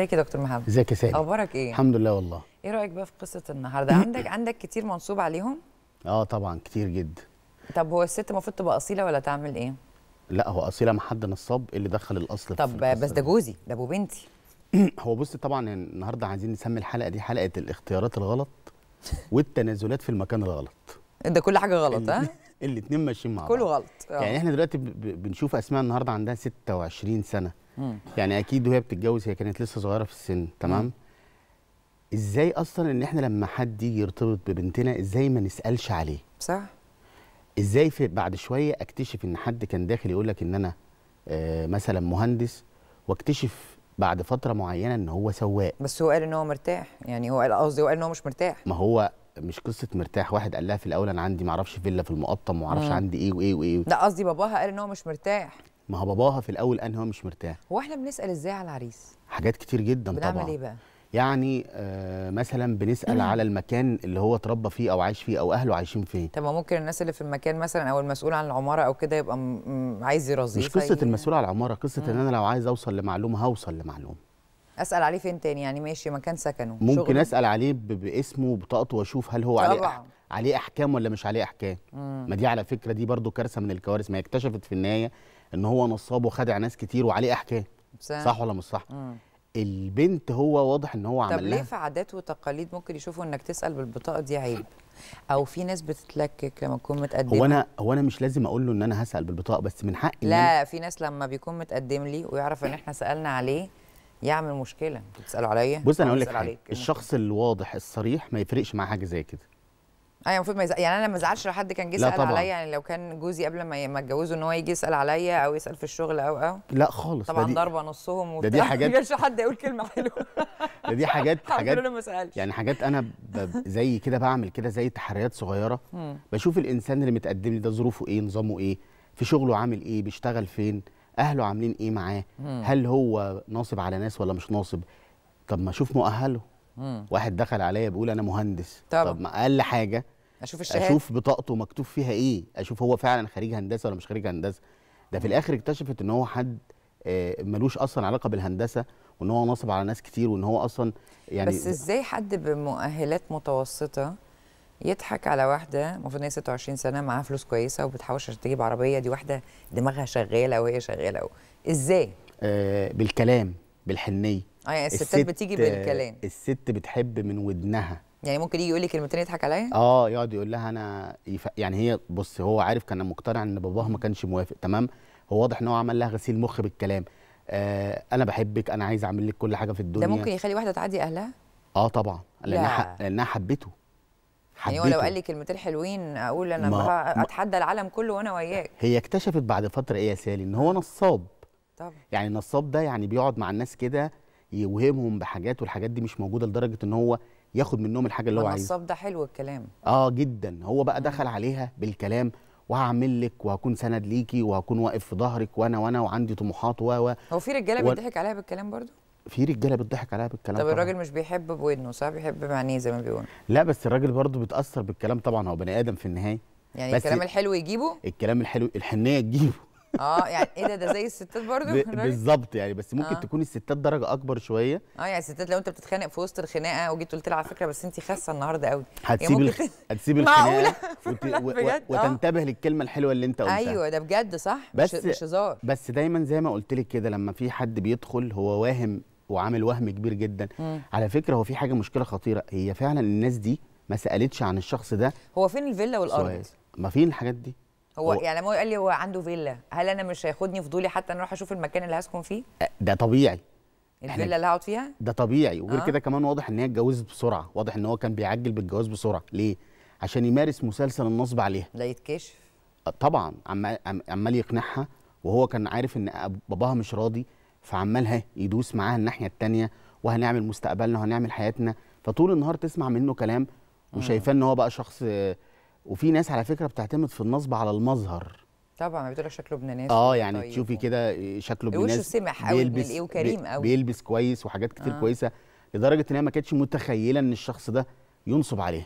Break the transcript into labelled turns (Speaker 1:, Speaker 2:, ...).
Speaker 1: ازيك يا دكتور محمد
Speaker 2: ازيك يا سالم اخبارك ايه الحمد لله والله
Speaker 1: ايه رايك بقى في قصه النهارده عندك عندك كتير منصوب عليهم
Speaker 2: اه طبعا كتير جدا
Speaker 1: طب هو الست المفروض تبقى اصيله ولا تعمل ايه
Speaker 2: لا هو اصيله ما حد نصاب إيه اللي دخل الاصل طب بس ده
Speaker 1: جوزي ده ابو بنتي
Speaker 2: هو بص طبعا النهارده عايزين نسمي الحلقه دي حلقه الاختيارات الغلط والتنازلات في المكان الغلط ده كل حاجه غلط ها الاثنين ماشيين مع بعض كله غلط اه. يعني احنا دلوقتي بنشوف اسماء النهارده عندها 26 سنه مم. يعني اكيد وهي بتتجوز هي كانت لسه صغيره في السن تمام مم. ازاي اصلا ان احنا لما حد يجي يرتبط ببنتنا ازاي ما نسالش عليه صح ازاي في بعد شويه اكتشف ان حد كان داخل يقول لك ان انا آه، مثلا مهندس واكتشف بعد فتره معينه ان هو سواق
Speaker 1: بس هو قال ان هو مرتاح يعني هو قال قصدي هو قال ان هو مش مرتاح
Speaker 2: ما هو مش قصه مرتاح واحد قال لها في الاول انا عندي معرفش فيلا في المقطم ومعرفش عندي ايه وايه وايه
Speaker 1: لا قصدي باباها قال ان هو مش مرتاح
Speaker 2: هو باباها في الاول ان هو مش مرتاح
Speaker 1: هو احنا بنسال ازاي على العريس
Speaker 2: حاجات كتير جدا بنعمل طبعا ايه بقى يعني آه مثلا بنسال على المكان اللي هو اتربى فيه او عايش فيه او اهله عايشين فين
Speaker 1: طب ممكن الناس اللي في المكان مثلا او المسؤول عن العماره او كده يبقى عايز يرضيه مش قصه
Speaker 2: المسؤول عن العماره قصه ان انا لو عايز اوصل لمعلومه هوصل لمعلومه
Speaker 1: اسال عليه فين تاني يعني ماشي مكان سكنه ممكن شغل. اسال
Speaker 2: عليه باسمه وبطاقته واشوف هل هو طبعا. عليه أح... عليه احكام ولا مش عليه احكام ما دي على فكره دي برضو كارثه من الكوارث ما اكتشفت في النهايه ان هو نصاب وخدع ناس كتير وعليه احكام صح ولا مش صح البنت هو واضح ان هو عملها طب ليه في
Speaker 1: عادات وتقاليد ممكن يشوفوا انك تسال بالبطاقه دي عيب او في ناس بتتلكك لما تكون متقدمه هو انا
Speaker 2: هو انا مش لازم اقول له ان انا هسال بالبطاقه بس من حقي لا
Speaker 1: في ناس لما بيكون متقدم لي ويعرف ان احنا سالنا عليه يعمل مشكله بتسالوا عليا بص انا اقول لك
Speaker 2: الشخص الواضح الصريح ما يفرقش معاه حاجه زي كده
Speaker 1: ايوه المفروض ما يزعل يعني انا ما ازعلش لو حد كان جه سال عليا يعني لو كان جوزي قبل ما ما اتجوزه ان هو يجي يسال عليا او يسال في الشغل او او
Speaker 2: لا خالص طبعا ضربه
Speaker 1: نصهم وبتاع دي حاجات ما حد يقول كلمه حلوه
Speaker 2: ده دي حاجات حاجات يعني حاجات انا زي كده بعمل كده زي تحريات صغيره بشوف الانسان اللي متقدم لي ده ظروفه ايه نظامه ايه في شغله عامل ايه بيشتغل فين اهله عاملين ايه معاه هل هو ناصب على ناس ولا مش ناصب طب ما اشوف مؤهله مم. واحد دخل عليا بيقول انا مهندس طبعا. طب ما اقل حاجه اشوف الشهاده اشوف بطاقته مكتوب فيها ايه اشوف هو فعلا خريج هندسه ولا مش خريج هندسه ده في الاخر اكتشفت ان هو حد آه، ملوش اصلا علاقه بالهندسه وان هو نصب على ناس كتير
Speaker 1: وان هو اصلا يعني بس ازاي حد بمؤهلات متوسطه يضحك على واحده المفروض ان هي 26 سنه معاها فلوس كويسه وبتحوش عشان تجيب عربيه دي واحده دماغها شغاله وهي شغاله
Speaker 2: ازاي؟ آه بالكلام بالحنيه
Speaker 1: اه يعني الستات بتيجي بالكلام
Speaker 2: الست بتحب من ودنها
Speaker 1: يعني ممكن يجي يقول لي كلمتين يضحك عليا
Speaker 2: اه يقعد يقول لها انا يف... يعني هي بص هو عارف كان مقتنع ان باباها ما كانش موافق تمام هو واضح ان هو عمل لها غسيل مخ بالكلام آه انا بحبك انا عايز اعمل لك كل حاجه في الدنيا ده ممكن يخلي
Speaker 1: واحده تعدي اهلها
Speaker 2: اه طبعا لانها لا. لانها حبته
Speaker 1: حبيته. يعني هو لو قال لي كلمتين حلوين اقول انا ما... اتحدى العالم كله وانا وياك
Speaker 2: هي اكتشفت بعد فتره ايه يا سالي ان هو نصاب طبعا يعني النصاب ده يعني بيقعد مع الناس كده يوهمهم بحاجات والحاجات دي مش موجوده لدرجه ان هو ياخد منهم الحاجه اللي هو عايزها النصاب
Speaker 1: ده حلو الكلام
Speaker 2: اه جدا هو بقى دخل عليها بالكلام وهعمل لك وهكون سند ليكي وهكون واقف في ظهرك وانا وانا وعندي طموحات و و هو في رجاله و... بيضحك
Speaker 1: عليها بالكلام برضو
Speaker 2: في رجاله بتضحك عليها بالكلام طب الراجل
Speaker 1: مش بيحب بودنه صح بيحب بعينيه زي ما بيقول
Speaker 2: لا بس الراجل برضو بيتاثر بالكلام طبعا هو بني ادم في النهايه
Speaker 1: يعني الكلام الحلو يجيبه
Speaker 2: الكلام الحلو الحنيه تجيبه اه
Speaker 1: يعني ايه ده ده زي الستات برضه
Speaker 2: بالظبط يعني بس ممكن آه. تكون الستات درجه اكبر شويه
Speaker 1: اه يعني الستات لو انت بتتخانق في وسط الخناقه وجيت قلت لها على فكره بس انت خاسه النهارده قوي يعني هتسيب الخ...
Speaker 2: هتسيب الخناقه وت... و... و... آه. وتنتبه للكلمه الحلوه اللي انت قلتها ايوه
Speaker 1: ده بجد صح بس مش هزار
Speaker 2: بس دايما زي ما قلت لك كده لما في حد بيدخل هو واهم وعامل وهم كبير جدا مم. على فكره هو في حاجه مشكله خطيره هي فعلا الناس دي ما سالتش عن الشخص ده
Speaker 1: هو فين الفيلا والارض
Speaker 2: ما فين الحاجات دي هو, هو يعني
Speaker 1: ما قال لي هو عنده فيلا هل انا مش هياخدني فضولي حتى ان اروح اشوف المكان اللي هسكن فيه
Speaker 2: ده طبيعي
Speaker 1: الفيلا اللي هقعد فيها
Speaker 2: ده طبيعي وغير آه. كده كمان واضح ان هي اتجوزت بسرعه واضح ان هو كان بيعجل بالجواز بسرعه ليه عشان يمارس مسلسل النصب عليها لا يتكشف طبعا عمال عمال يقنعها وهو كان عارف ان باباها مش راضي فعمال ها يدوس معاها الناحيه الثانيه وهنعمل مستقبلنا وهنعمل حياتنا فطول النهار تسمع منه كلام آه. وشايفاه ان هو بقى شخص وفي ناس على فكره بتعتمد في النصب على المظهر
Speaker 1: طبعا بتقول لك شكله ابن ناس اه يعني طيب. تشوفي
Speaker 2: كده آه، شكله ابن ناس سمح قوي بيلبس ايه وكريم قوي بيلبس كويس وحاجات كتير آه. كويسه لدرجه ان هي ما كانتش متخيله ان الشخص ده ينصب عليها